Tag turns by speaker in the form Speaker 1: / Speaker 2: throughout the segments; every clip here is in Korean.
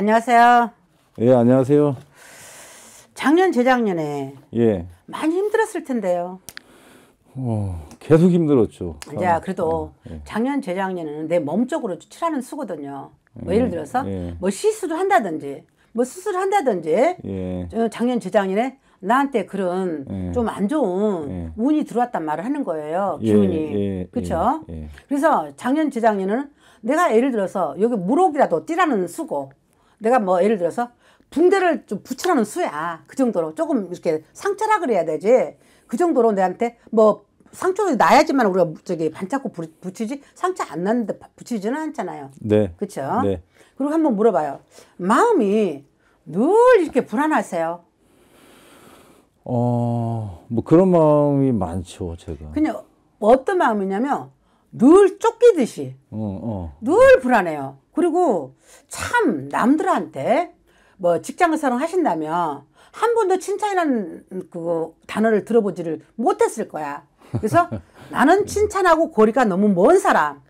Speaker 1: 안녕하세요. 예, 안녕하세요. 작년 재작년에 예. 많이 힘들었을 텐데요. 어, 계속 힘들었죠. 이제 아, 그래도 아, 예. 작년 재작년에는 내 몸쪽으로 칠하는 수거든요. 뭐 예를 예, 들어서 예. 뭐 시술을 한다든지 뭐 수술을 한다든지 예. 작년 재작년에 나한테 그런 예. 좀안 좋은 예. 운이 들어왔단 말을 하는 거예요. 예, 기운이. 그렇죠? 그래서 작년 재작년은 내가 예를 들어서 여기 무릎이라도 뛰라는 수고 내가 뭐 예를 들어서 붕대를 좀 붙이라는 수야. 그 정도로 조금 이렇게 상처라 그래야 되지. 그 정도로 내한테 뭐 상처도 나야지만 우리가 저기 반짝고 붙이지 상처 안 났는데 붙이지는 않잖아요. 네. 그렇죠. 네. 그리고 한번 물어봐요. 마음이 늘 이렇게 불안하세요. 어, 뭐 그런 마음이 많죠, 제가. 그냥 어떤 마음이냐면 늘 쫓기듯이 어, 어. 늘 불안해요. 그리고 참 남들한테 뭐 직장을 사랑하신다면 한 번도 칭찬이라는 그 단어를 들어보지를 못했을 거야. 그래서 나는 칭찬하고 거리가 너무 먼 사람.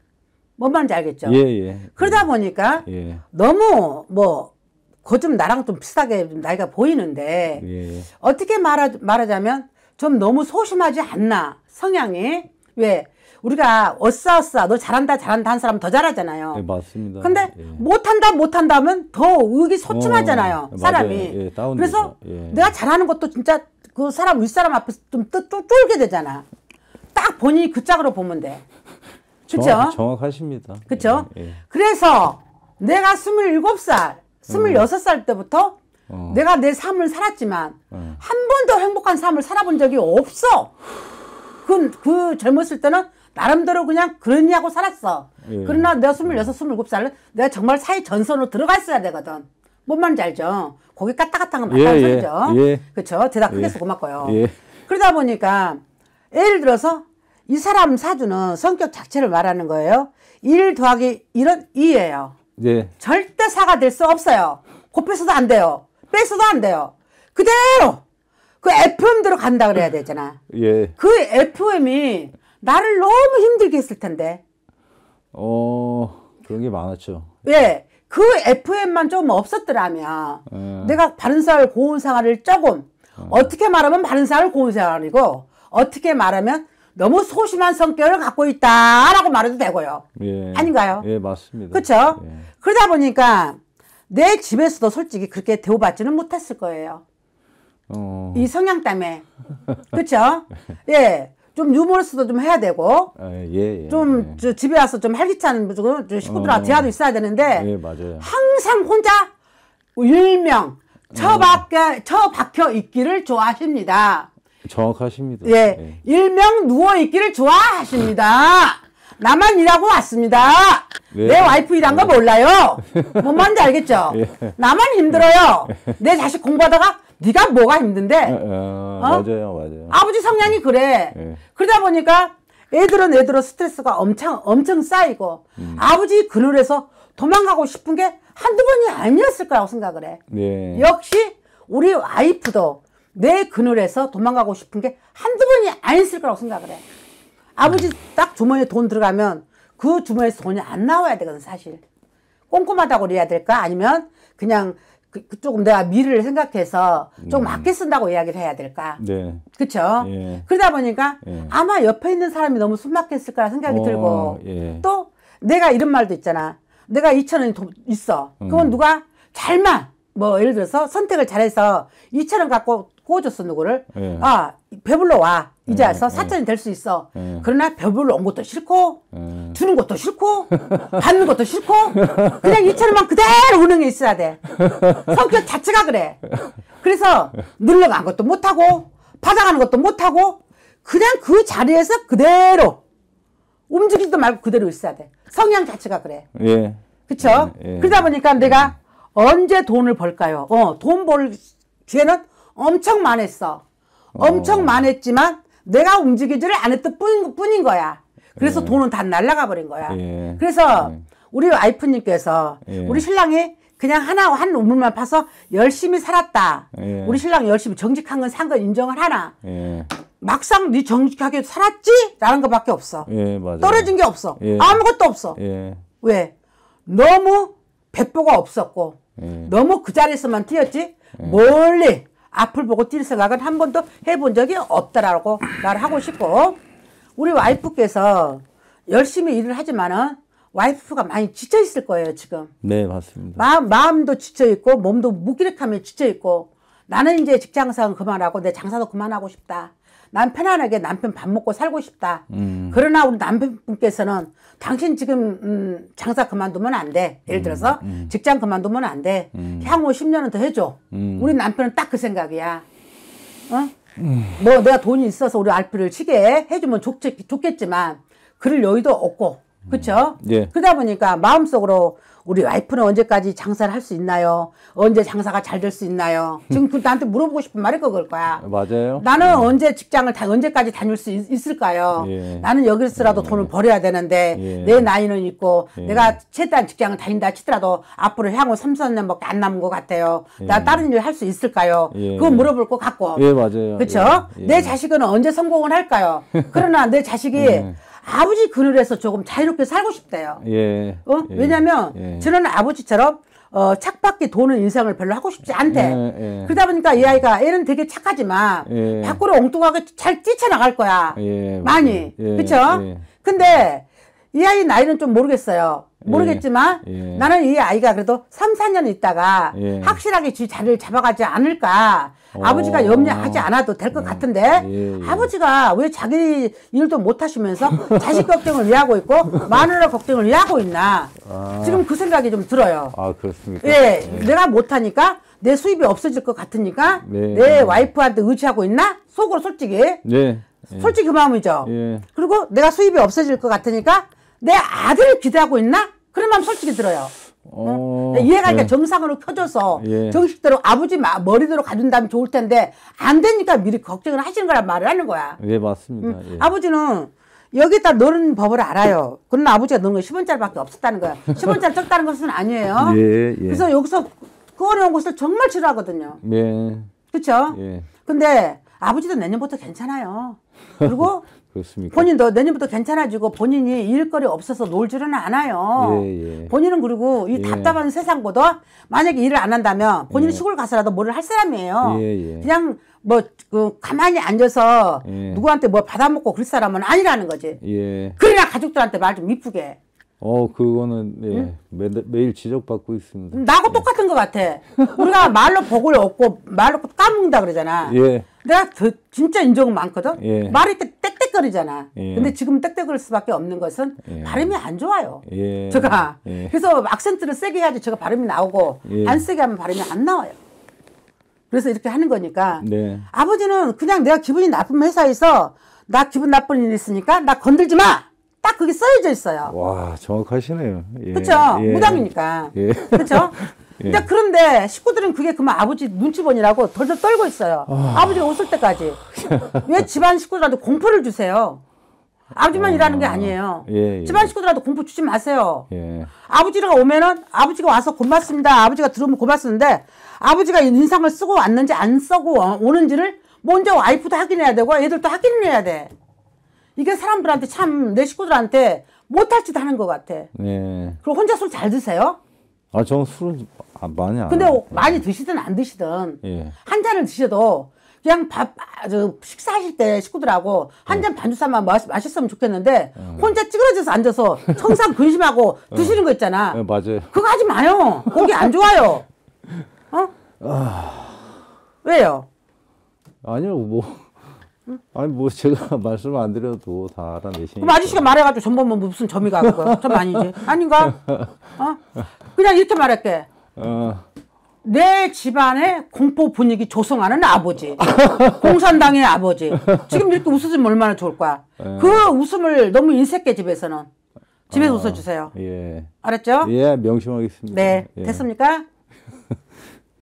Speaker 1: 뭔 말인지 알겠죠? 예, 예. 그러다 보니까 예. 너무 뭐그좀 나랑 좀 비슷하게 나이가 보이는데 예. 어떻게 말하, 말하자면 좀 너무 소심하지 않나 성향이 왜 우리가 어싸어싸 너 잘한다 잘한다 한 사람 더 잘하잖아요. 네, 맞습니다. 근데 예. 못한다 못한다 면더 의기소침하잖아요. 어, 예, 사람이. 예, 그래서 예. 내가 잘하는 것도 진짜 그 사람 윗사람 앞에서 좀 또, 또, 쫄게 되잖아. 딱 본인이 그 짝으로 보면 돼. 그쵸? 정확, 정확하십니다. 그쵸? 예, 그래서 내가 2 7살2 6살 때부터 어. 내가 내 삶을 살았지만 어. 한 번도 행복한 삶을 살아본 적이 없어. 그, 그 젊었을 때는 나름대로 그냥 그러니 하고 살았어. 예. 그러나 내가 스물여섯, 스물곱 살은 내가 정말 사회 전선으로 들어갔어야 되거든. 뭔 말인지 알죠? 거기 까딱까딱한 거 예, 맞다는 예, 소리죠. 예. 그렇죠? 대답 크게 해서 예. 고맙고요. 예. 그러다 보니까 예를 들어서 이 사람 사주는 성격 자체를 말하는 거예요. 일 더하기 일은 이예요 절대 사가 될 수 없어요. 곱해서도 안 돼요. 뺏어도안 돼요. 그대로 그 f m 들어 간다 그래야 되잖아. 예. 그 FM이 나를 너무 힘들게 했을 텐데. 어, 그런 게 많았죠. 예. 그 FM만 조금 없었더라면 예. 내가 바른사 고운생활을 조금 예. 어떻게 말하면 바른사 고운생활이고 어떻게 말하면 너무 소심한 성격을 갖고 있다라고 말해도 되고요. 예. 아닌가요? 예, 맞습니다. 그렇죠? 그러다 보니까 내 집에서도 솔직히 그렇게 대우받지는 못했을 거예요. 어... 이 성향 때문에. 그렇 예. 좀 유머러스도 좀 해야 되고 아, 예, 예, 좀 예. 집에 와서 좀 활기찬 좀 식구들하고 어, 대화도 있어야 되는데 예, 맞아요. 항상 혼자 일명
Speaker 2: 처박혀,
Speaker 1: 어. 처박혀 있기를 좋아하십니다. 정확하십니다. 예. 예. 일명 누워 있기를 좋아하십니다. 나만 일하고 왔습니다. 네. 내 와이프 일한 거 어. 몰라요. 뭔 말인지 알겠죠? 예. 나만 힘들어요. 내 자식 공부하다가 네가 뭐가 힘든데? 에, 예, 에, 예, 어, 어? 맞아요, 맞아요. 아버지 성향이 예, 그래. 에. 그러다 보니까 애들은 애들은 스트레스가 엄청 엄청 쌓이고 음. 아버지 그늘에서 도망가고 싶은 게 한두 번이 아니었을 거라고 생각을 해. 네. 역시 우리 와이프도 내 그늘에서 도망가고 싶은 게 한두 번이 아니었을 거라고 생각을 해. 아버지 딱 주머니에 돈 들어가면 그 주머니에서 돈이 안 나와야 되거든 사실. 꼼꼼하다고 그래야 될까? 아니면 그냥 그, 조금 내가 미를 래 생각해서 좀 음. 아껴 쓴다고 이야기를 해야 될까? 네. 그쵸 예. 그러다 보니까 예. 아마 옆에 있는 사람이 너무 숨막혔을 거라 생각이 어, 들고 예. 또 내가 이런 말도 있잖아. 내가 2천 원이 있어. 그건 음. 누가 잘만 뭐 예를 들어서 선택을 잘해서 2천 원 갖고 호줬어 누구를 예. 아 배불러 와 이제 예, 와서 예. 사천이 될 수 있어 예. 그러나 배불러 온 것도 싫고 예. 주는 것도 싫고 받는 것도 싫고 그냥 이처럼만 그대로 운행에 있어야 돼 성격 자체가 그래 그래서 눌러간 것도 못하고 받아가는 것도 못하고 그냥 그 자리에서 그대로 움직이지도 말고 그대로 있어야 돼 성향 자체가 그래 예. 그쵸 그러다 보니까 내가 언제 돈을 벌까요 어돈벌 기회는 엄청 많았어. 엄청 어. 많았지만 내가 움직이지를 않았던 뿐, 인 뿐인 거야. 그래서 예. 돈은 다 날라가 버린 거야. 예. 그래서 예. 우리 와이프님께서 예. 우리 신랑이 그냥 하나 한 우물만 파서 열심히 살았다. 예. 우리 신랑 열심히 정직한 건 산건 인정을 하나. 예. 막상 네 정직하게 살았지라는 것밖에 없어. 떨어진 게 없어. 아무것도 없어. 왜? 너무 배포가 없었고 너무 그 자리에서만 뛰었지. 멀리 앞을 보고 뛸 생각은 한 번도 해본 적이 없다라고 말을 하고 싶고 우리 와이프께서 열심히 일을 하지만은 와이프가 많이 지쳐 있을 거예요 지금. 네 맞습니다. 마, 마음도 지쳐 있고 몸도 무기력함에 지쳐 있고 나는 이제 직장상 그만하고 내 장사도 그만하고 싶다. 난 편안하게 남편 밥 먹고 살고 싶다. 음. 그러나 우리 남편분께서는 당신 지금 음, 장사 그만두면 안 돼. 예를 음, 들어서 음, 직장 그만두면 안 돼. 향후 음. 10년은 더 해줘. 음. 우리 남편은 딱 그 생각이야. 어? 뭐 내가 돈이 있어서 우리 알피를 치게 해주면 좋, 좋겠지만 그럴 여유도 없고 그렇죠? 예. 그러다 보니까 마음속으로 우리 와이프는 언제까지 장사를 할 수 있나요? 언제 장사가 잘 될 수 있나요? 지금 그 나한테 물어보고 싶은 말이 그걸 거야. 맞아요. 나는 예. 언제 직장을 다 언제까지 다닐 수 있, 을까요 예. 나는 여기서라도 예. 돈을 벌어야 되는데 예. 내 나이는 있고 예. 내가 최대한 직장을 다닌다 치더라도 앞으로 향후 삼사년밖에안 남은 것 같아요. 나 다른 일 할 수 있을까요? 그거 물어볼 것 같고. 예, 맞아요. 그렇죠? 내 자식은 언제 성공을 할까요? 그러나 내 자식이 아버지 그늘에서 조금 자유롭게 살고 싶대요. 예. 어? 예. 왜냐면 예. 저는 아버지처럼 어, 착밖에 도는 인생을 별로 하고 싶지 않대. 예, 예. 그러다 보니까 이 아이가 애는 되게 착하지만 예. 밖으로 엉뚱하게 잘 뛰쳐나갈 거야. 예, 많이. 예, 그쵸? 예. 근데 이 아이 나이는 좀 모르겠어요. 모르겠지만 예, 예. 나는 이 아이가 그래도 3, 4년 있다가 예. 확실하게 지 자리를 잡아가지 않을까. 어. 아버지가 염려하지 않아도 될것 예. 같은데 예, 예. 아버지가 왜 자기 일도 못 하시면서 자식 걱정을 왜 하고 있고 마누라 걱정을 왜 하고 있나. 아. 지금 그 생각이 좀 들어요. 아, 그렇습니까? 예. 내가 못 하니까 내 수입이 없어질 것 같으니까 네. 내 와이프한테 의지하고 있나? 속으로 솔직히. 네. 솔직히 그 마음이죠. 그리고 내가 수입이 없어질 것 같으니까 내 아들을 기대하고 있나? 그런 마음 솔직히 들어요. 어, 이해가 네. 정상으로 펴져서 예. 정식대로 아버지 머리대로 가준다면 좋을 텐데 안 되니까 미리 걱정을 하시는 거란 말을 하는 거야. 예, 맞습니다. 응? 예. 아버지는 여기다 넣는 법을 알아요. 그러나 아버지가 넣은 건 10원짜리밖에 없었다는 거야. 10원짜리 적다는 것은 아니에요. 예, 예. 그래서 여기서 그어내온 것을 정말 싫어하거든요. 예. 그렇죠? 예. 근데 아버지도 내년부터 괜찮아요. 그리고 그렇습니까? 본인도 내년부터 괜찮아지고 본인이 일거리 없어서 놀지는 않아요. 예, 예. 본인은 그리고 이 예. 답답한 예. 세상보다 만약에 일을 안 한다면 본인이 예. 시골 가서라도 뭐를 할 사람이에요. 예, 그냥 뭐 그 가만히 앉아서 누구한테 뭐 받아먹고 그럴 사람은 아니라는 거지. 그러나 가족들한테 말 좀 이쁘게. 어 그거는 예 응? 매, 일 지적받고 있습니다. 음, 나하고 예. 똑같은 것 같아. 우리가 말로 복을 얻고 말로 까먹는다 그러잖아. 예. 내가 더, 진짜 인정은 많거든. 예. 말할 때 떽떽거리잖아. 예. 근데 지금 떽떽거릴 수밖에 없는 것은 예. 발음이 안 좋아요. 예. 제가 예. 그래서 악센트를 세게 해야지 제가 발음이 나오고 예. 안 세게 하면 발음이 안 나와요. 그래서 이렇게 하는 거니까 네. 아버지는 그냥 내가 기분이 나쁜 회사에서 나 기분 나쁜 일 있으니까 나 건들지 마. 딱 그게 써져 있어요. 와 정확하시네요. 그렇죠 무당이니까. 그렇죠.
Speaker 2: 예. 근데 예.
Speaker 1: 그런데 식구들은 그게 그만 아버지 눈치보느라고 덜덜 떨고 있어요. 어... 아버지가 웃을 때까지. 왜 집안 식구들한테 공포를 주세요? 아버지만 어... 일하는 게 아. 아니에요. 예, 예. 집안 식구들한테 공포 주지 마세요. 예. 아버지가 오면은 아버지가 와서 고맙습니다. 아버지가 들어오면 고맙습니다. 아버지가 인상을 쓰고 왔는지 안 쓰고 어, 오는지를 먼저 와이프도 확인해야 되고 애들도 확인을 해야 돼. 이게 사람들한테 참 내 식구들한테 못할 짓 하는 것 같아. 예. 그리고 혼자 술 잘 드세요? 아, 저는 술을 아, 많이 안. 근데 안 많이 드시든 안 드시든 예. 한 잔을 드셔도 그냥 밥, 아, 저 식사하실 때 식구들하고 한잔 예. 반주사만 마셨으면 좋겠는데 예. 혼자 찌그러져서 앉아서 청상 근심하고 예. 드시는 거 있잖아. 예, 맞아요. 그거 하지 마요. 거기 안 좋아요. 어? 아... 왜요? 아니요, 뭐. 아니 뭐 제가 말씀 안 드려도 다 알아내시니까. 그럼 아저씨가 말해가지고 전범은 무슨 점이 가는 거야? 점 아니지? 아닌가? 어? 그냥 이렇게 말할게. 어. 내 집안의 공포 분위기 조성하는 아버지. 공산당의 아버지. 지금 이렇게 웃으면 얼마나 좋을 거야. 에. 어. 그 웃음을 너무 인색해 집에서는. 집에서 아, 웃어주세요. 예. 알았죠? 예, 명심하겠습니다. 네. 예. 됐습니까?